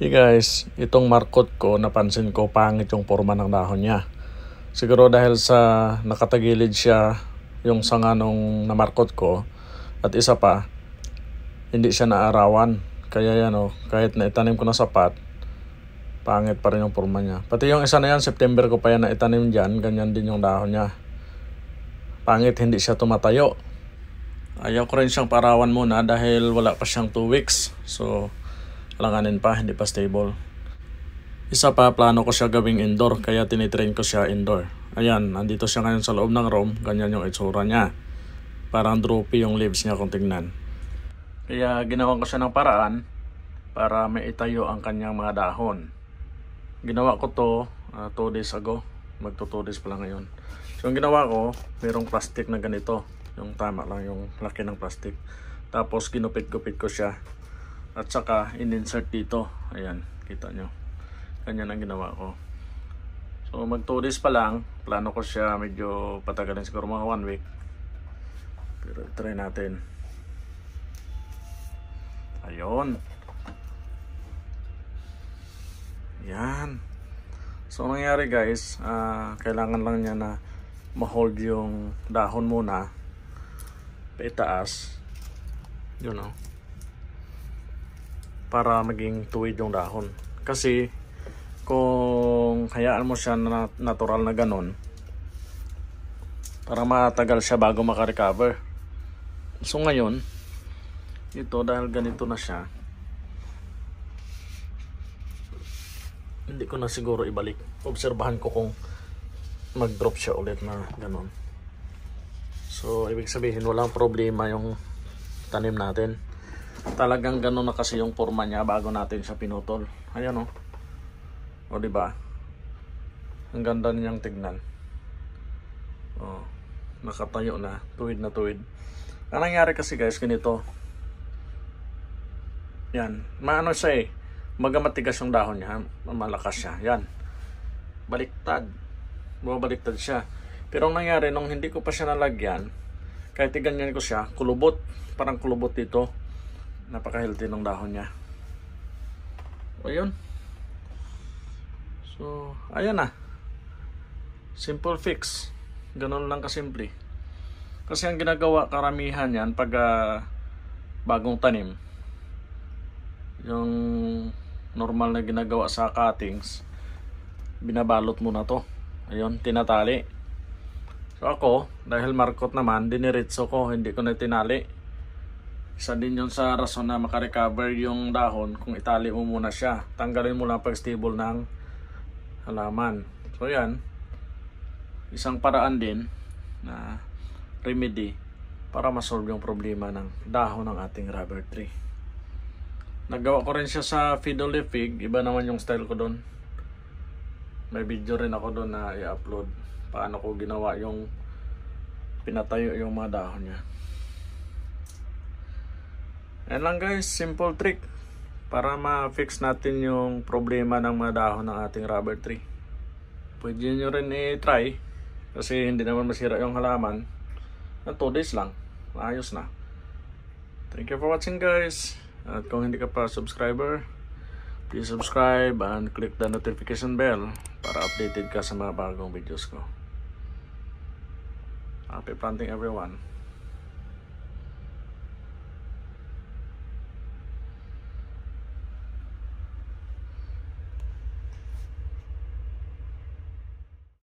Hey guys, itong markot ko napansin ko pangit yung forma ng dahon niya. Siguro dahil sa nakatagilid siya yung sanga nung namarkot ko at isa pa, hindi siya naarawan. Kaya yan o, oh, kahit na itanim ko na sapat, pangit pa rin yung forma niya. Pati yung isa na yan, September ko pa yan na itanim dyan, ganyan din yung dahon niya. Pangit, hindi siya tumatayo. Ayaw ko rin siyang parawan muna dahil wala pa siyang 2 weeks. So, alanganin pa, hindi pa stable. Isa pa, plano ko siya gawing indoor, kaya tinitrain ko siya indoor. Ayan, andito siya ngayon sa loob ng room, ganyan yung itsura niya. Parang droopy yung leaves niya kung tingnan. Kaya ginawa ko siya ng paraan para maitayo ang kanyang mga dahon. Ginawa ko to 2 uh, ah, days ago, magto 2 days pa lang ngayon. So ang ginawa ko, mayroong plastic na ganito. Yung tama lang yung laki ng plastic. Tapos ginupit-gupit ko siya at saka in-insert dito ayan kita nyo ganyan ang ginawa ko so mag 2 days pa lang plano ko siya medyo patagalin siguro mga 1 week pero try natin ayun yan so nangyari guys uh, kailangan lang niya na ma-hold yung dahon muna paitaas you oh. know para maging tuwid yung dahon. Kasi kung hayaan mo siya na natural na ganun, para matagal siya bago makarecover. So ngayon, ito dahil ganito na siya, hindi ko na siguro ibalik. Obserbahan ko kung mag-drop siya ulit na ganun. So, ibig sabihin, walang problema yung tanim natin talagang gano'n na kasi yung forma niya bago natin siya pinutol ayan oh. o o ba diba? ang ganda niyang tignan o nakatayo na tuwid na tuwid ang nangyari kasi guys ganito yan maano siya eh magamatigas yung dahon niya malakas siya yan baliktad bumabaliktad siya pero ang nangyari nung hindi ko pa siya nalagyan kahit iganyan ko siya kulubot parang kulubot dito napaka healthy ng dahon niya o yun so ayan na simple fix ganun lang kasimple kasi ang ginagawa karamihan yan pag uh, bagong tanim yung normal na ginagawa sa cuttings binabalot muna to ayun tinatali so ako dahil markot naman diniritso ko hindi ko na tinali isa din yun sa rason na makarecover yung dahon kung itali mo muna siya. Tanggalin mo lang pag stable ng halaman. So yan, isang paraan din na remedy para masolve yung problema ng dahon ng ating rubber tree. Nagawa ko rin siya sa Fidole Fig. Iba naman yung style ko doon. May video rin ako doon na i-upload paano ko ginawa yung pinatayo yung mga dahon niya. Yan lang guys, simple trick para ma-fix natin yung problema ng mga dahon ng ating rubber tree. Pwede nyo rin i-try kasi hindi naman masira yung halaman. Na 2 days lang, ayos na. Thank you for watching guys. At kung hindi ka pa subscriber, please subscribe and click the notification bell para updated ka sa mga bagong videos ko. Happy planting everyone!